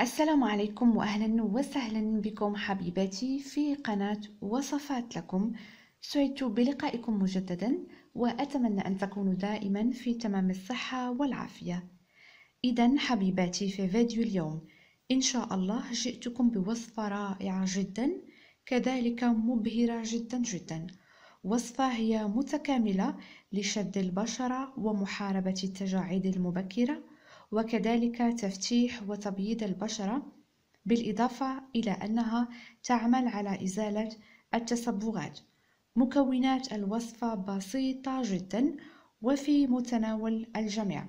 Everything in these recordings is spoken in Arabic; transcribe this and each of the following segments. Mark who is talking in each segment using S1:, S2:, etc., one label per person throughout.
S1: السلام عليكم واهلا وسهلا بكم حبيباتي في قناة وصفات لكم سعدت بلقائكم مجددا واتمنى ان تكونوا دائما في تمام الصحة والعافية اذا حبيباتي في فيديو اليوم ان شاء الله جئتكم بوصفة رائعة جدا كذلك مبهرة جدا جدا وصفة هي متكاملة لشد البشرة ومحاربة التجاعيد المبكرة وكذلك تفتيح وتبييض البشرة بالإضافة إلى أنها تعمل على إزالة التصبغات مكونات الوصفة بسيطة جدا وفي متناول الجميع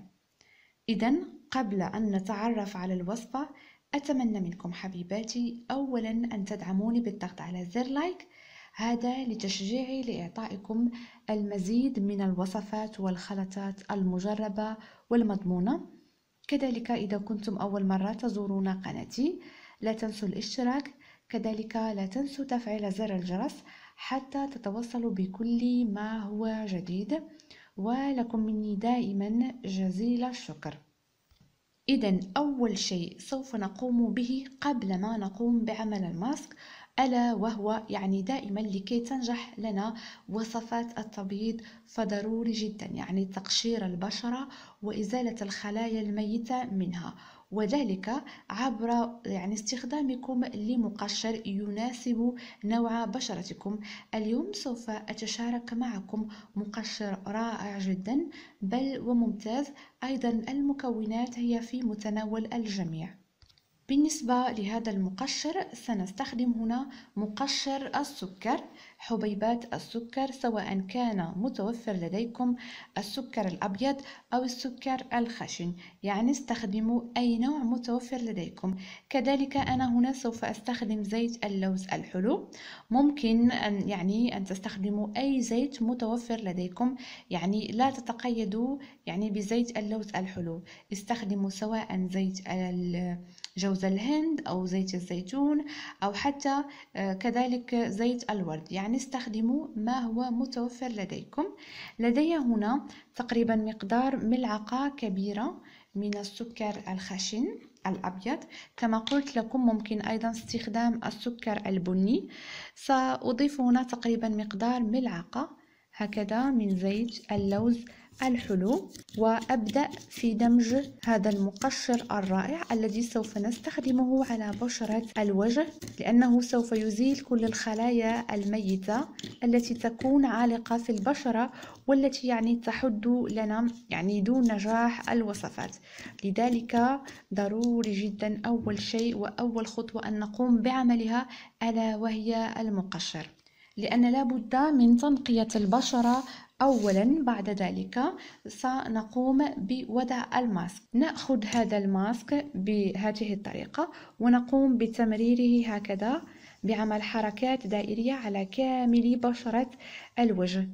S1: إذا قبل أن نتعرف على الوصفة أتمنى منكم حبيباتي أولا أن تدعموني بالضغط على زر لايك هذا لتشجيعي لإعطائكم المزيد من الوصفات والخلطات المجربة والمضمونة كذلك إذا كنتم أول مرة تزورون قناتي لا تنسوا الاشتراك كذلك لا تنسوا تفعيل زر الجرس حتى تتوصلوا بكل ما هو جديد ولكم مني دائما جزيل الشكر إذا أول شيء سوف نقوم به قبل ما نقوم بعمل الماسك ألا وهو يعني دائما لكي تنجح لنا وصفات التبييض فضروري جدا يعني تقشير البشرة وإزالة الخلايا الميتة منها وذلك عبر يعني استخدامكم لمقشر يناسب نوع بشرتكم اليوم سوف أتشارك معكم مقشر رائع جدا بل وممتاز أيضا المكونات هي في متناول الجميع بالنسبة لهذا المقشر سنستخدم هنا مقشر السكر حبيبات السكر سواء كان متوفر لديكم السكر الأبيض أو السكر الخشن يعني استخدموا أي نوع متوفر لديكم كذلك أنا هنا سوف أستخدم زيت اللوز الحلو ممكن أن يعني أن تستخدموا أي زيت متوفر لديكم يعني لا تتقيدوا يعني بزيت اللوز الحلو استخدموا سواء زيت جوز الهند أو زيت الزيتون أو حتى آه، كذلك زيت الورد يعني استخدموا ما هو متوفر لديكم لدي هنا تقريبا مقدار ملعقة كبيرة من السكر الخشن الأبيض كما قلت لكم ممكن أيضا استخدام السكر البني سأضيف هنا تقريبا مقدار ملعقة هكذا من زيت اللوز الحلو وأبدأ في دمج هذا المقشر الرائع الذي سوف نستخدمه على بشرة الوجه لأنه سوف يزيل كل الخلايا الميتة التي تكون عالقة في البشرة والتي يعني تحد لنا يعني دون نجاح الوصفات لذلك ضروري جدا أول شيء وأول خطوة أن نقوم بعملها ألا وهي المقشر لأن لابد من تنقية البشرة أولا بعد ذلك سنقوم بوضع الماسك نأخذ هذا الماسك بهذه الطريقة ونقوم بتمريره هكذا بعمل حركات دائرية على كامل بشرة الوجه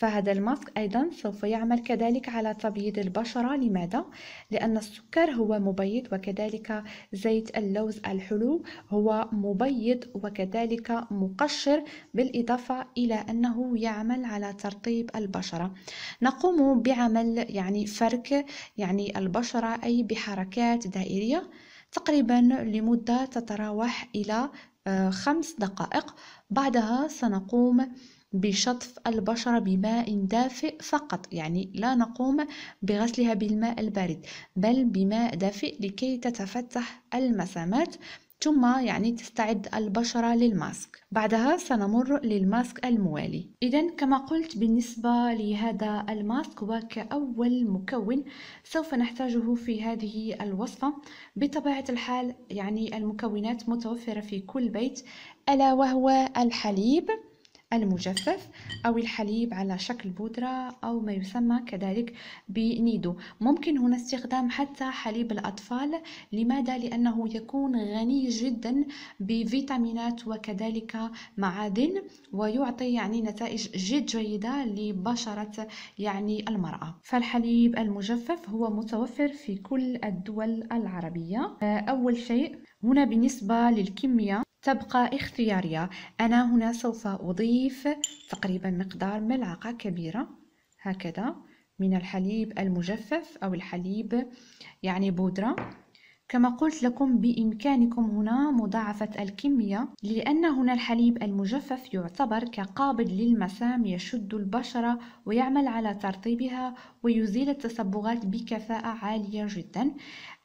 S1: فهذا الماسك أيضا سوف يعمل كذلك على تبييض البشرة لماذا؟ لأن السكر هو مبيض وكذلك زيت اللوز الحلو هو مبيض وكذلك مقشر بالإضافة إلى أنه يعمل على ترطيب البشرة نقوم بعمل يعني فرك يعني البشرة أي بحركات دائرية تقريبا لمدة تتراوح إلى آه، خمس دقائق بعدها سنقوم بشطف البشرة بماء دافئ فقط يعني لا نقوم بغسلها بالماء البارد بل بماء دافئ لكي تتفتح المسامات ثم يعني تستعد البشرة للماسك بعدها سنمر للماسك الموالي إذا كما قلت بالنسبة لهذا الماسك وكأول مكون سوف نحتاجه في هذه الوصفة بطبيعة الحال يعني المكونات متوفرة في كل بيت ألا وهو الحليب المجفف أو الحليب على شكل بودرة أو ما يسمى كذلك بنيدو ممكن هنا استخدام حتى حليب الأطفال لماذا؟ لأنه يكون غني جدا بفيتامينات وكذلك معادن ويعطي يعني نتائج جد جيدة لبشرة يعني المرأة فالحليب المجفف هو متوفر في كل الدول العربية أول شيء هنا بالنسبة للكمية تبقى اختيارية أنا هنا سوف أضيف تقريبا مقدار ملعقة كبيرة هكذا من الحليب المجفف أو الحليب يعني بودرة كما قلت لكم بإمكانكم هنا مضاعفة الكمية لأن هنا الحليب المجفف يعتبر كقابض للمسام يشد البشرة ويعمل على ترطيبها ويزيل التصبغات بكفاءة عالية جدا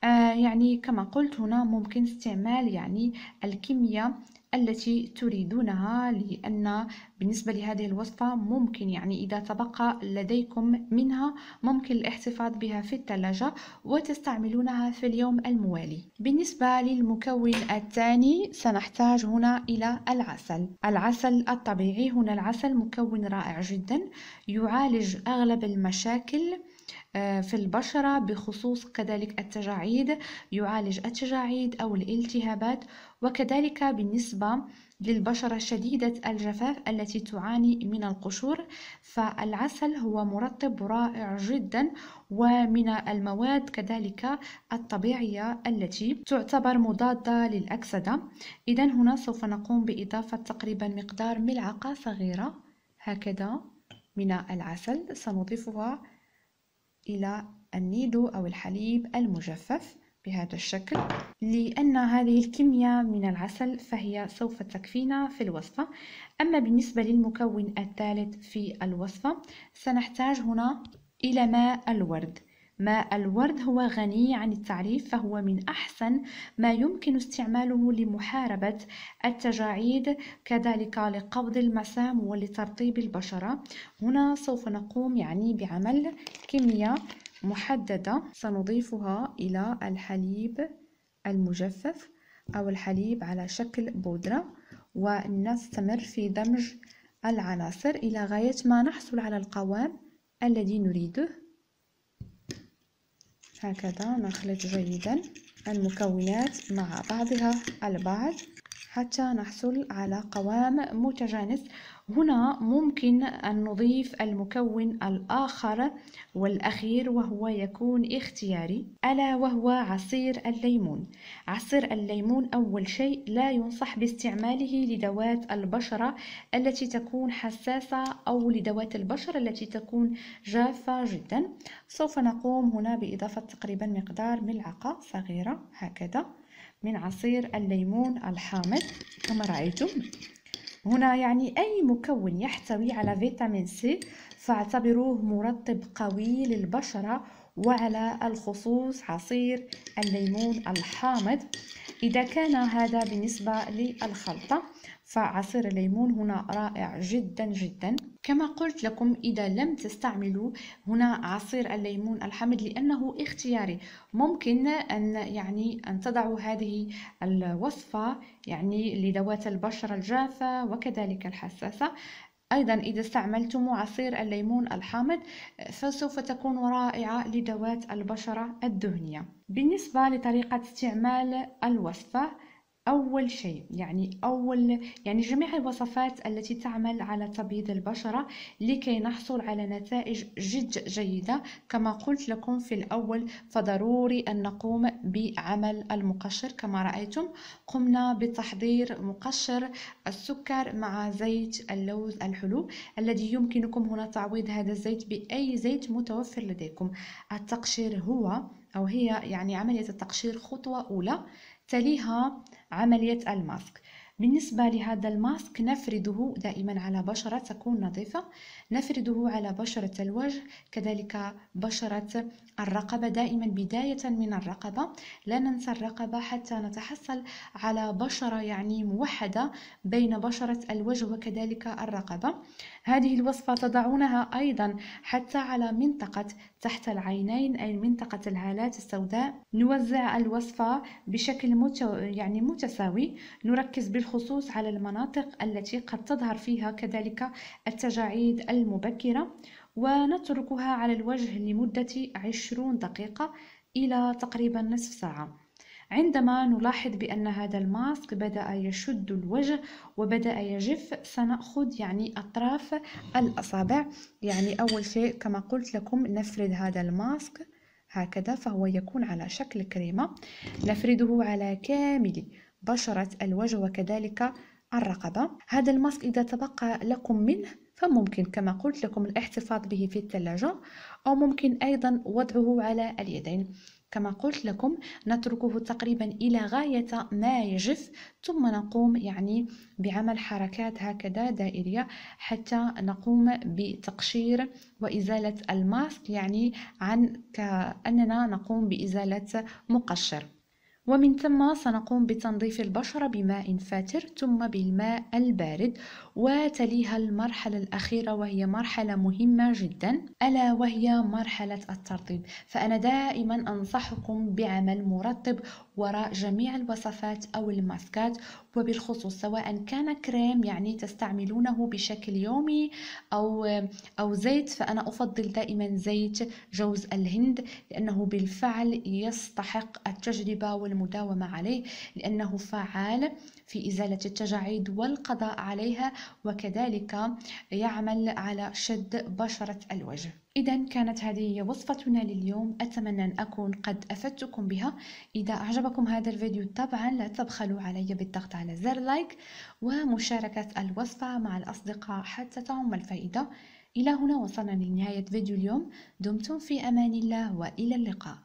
S1: آه، يعني كما قلت هنا ممكن استعمال يعني الكمية التي تريدونها لأن بالنسبة لهذه الوصفة ممكن يعني إذا تبقى لديكم منها ممكن الاحتفاظ بها في الثلاجة وتستعملونها في اليوم الموالي بالنسبة للمكون الثاني سنحتاج هنا إلى العسل العسل الطبيعي هنا العسل مكون رائع جدا يعالج أغلب المشاكل آه، في البشرة بخصوص كذلك التجاعيد يعالج التجاعيد أو الالتهابات وكذلك بالنسبة للبشرة شديدة الجفاف التي تعاني من القشور فالعسل هو مرطب رائع جدا ومن المواد كذلك الطبيعية التي تعتبر مضادة للأكسدة إذا هنا سوف نقوم بإضافة تقريبا مقدار ملعقة صغيرة هكذا من العسل سنضيفها إلى النيدو أو الحليب المجفف بهذا الشكل لأن هذه الكمية من العسل فهي سوف تكفينا في الوصفة أما بالنسبة للمكون الثالث في الوصفة سنحتاج هنا إلى ماء الورد ماء الورد هو غني عن التعريف فهو من أحسن ما يمكن استعماله لمحاربة التجاعيد كذلك لقبض المسام ولترطيب البشرة هنا سوف نقوم يعني بعمل كمية محددة سنضيفها إلى الحليب المجفف أو الحليب على شكل بودرة ونستمر في دمج العناصر إلى غاية ما نحصل على القوام الذي نريده هكذا نخلط جيدا المكونات مع بعضها البعض حتى نحصل على قوام متجانس هنا ممكن أن نضيف المكون الآخر والأخير وهو يكون اختياري ألا وهو عصير الليمون عصير الليمون أول شيء لا ينصح باستعماله لدوات البشرة التي تكون حساسة أو لدوات البشرة التي تكون جافة جدا سوف نقوم هنا بإضافة تقريبا مقدار ملعقة صغيرة هكذا من عصير الليمون الحامض كما رأيتم هنا يعني أي مكون يحتوي على فيتامين سي فاعتبروه مرطب قوي للبشرة وعلى الخصوص عصير الليمون الحامض إذا كان هذا بالنسبة للخلطة فعصير الليمون هنا رائع جدا جدا كما قلت لكم إذا لم تستعملوا هنا عصير الليمون الحامض لأنه اختياري ممكن أن يعني أن تضعوا هذه الوصفة يعني لذوات البشرة الجافة وكذلك الحساسة أيضا إذا استعملتم عصير الليمون الحامض فسوف تكون رائعة لذوات البشرة الدهنية بالنسبة لطريقة استعمال الوصفة أول شيء يعني أول يعني جميع الوصفات التي تعمل على تبييض البشرة لكي نحصل على نتائج جد جيدة كما قلت لكم في الأول فضروري أن نقوم بعمل المقشر كما رأيتم قمنا بتحضير مقشر السكر مع زيت اللوز الحلو الذي يمكنكم هنا تعويض هذا الزيت بأي زيت متوفر لديكم التقشير هو أو هي يعني عملية التقشير خطوة أولى تليها عملية الماسك بالنسبة لهذا الماسك نفرده دائما على بشرة تكون نظيفة نفرده على بشرة الوجه كذلك بشرة الرقبة دائما بداية من الرقبة لا ننسى الرقبة حتى نتحصل على بشرة يعني موحدة بين بشرة الوجه وكذلك الرقبة هذه الوصفة تضعونها أيضا حتى على منطقة تحت العينين أي منطقة الهالات السوداء نوزع الوصفة بشكل مت... يعني متساوي نركز بالخصوص على المناطق التي قد تظهر فيها كذلك التجاعيد المبكرة ونتركها على الوجه لمدة 20 دقيقة إلى تقريبا نصف ساعة عندما نلاحظ بأن هذا الماسك بدأ يشد الوجه وبدأ يجف سنأخذ يعني أطراف الأصابع يعني أول شيء كما قلت لكم نفرد هذا الماسك هكذا فهو يكون على شكل كريمة نفرده على كامل بشرة الوجه وكذلك الرقبة هذا الماسك إذا تبقى لكم منه فممكن كما قلت لكم الاحتفاظ به في الثلاجة أو ممكن أيضا وضعه على اليدين كما قلت لكم نتركه تقريبا إلى غاية ما يجف ثم نقوم يعني بعمل حركات هكذا دائرية حتى نقوم بتقشير وإزالة الماسك يعني عن كأننا نقوم بإزالة مقشر ومن ثم سنقوم بتنظيف البشرة بماء فاتر ثم بالماء البارد وتليها المرحلة الأخيرة وهي مرحلة مهمة جدا ألا وهي مرحلة الترطيب فأنا دائما أنصحكم بعمل مرطب وراء جميع الوصفات أو الماسكات وبالخصوص سواء كان كريم يعني تستعملونه بشكل يومي أو أو زيت فأنا أفضل دائما زيت جوز الهند لأنه بالفعل يستحق التجربة والمداومة عليه لأنه فعال في إزالة التجاعيد والقضاء عليها وكذلك يعمل على شد بشرة الوجه إذا كانت هذه هي وصفتنا لليوم أتمنى أن أكون قد أفدتكم بها إذا أعجبكم هذا الفيديو طبعا لا تبخلوا علي بالضغط على زر لايك ومشاركة الوصفة مع الأصدقاء حتى تعم الفائدة إلى هنا وصلنا لنهاية فيديو اليوم دمتم في أمان الله وإلى اللقاء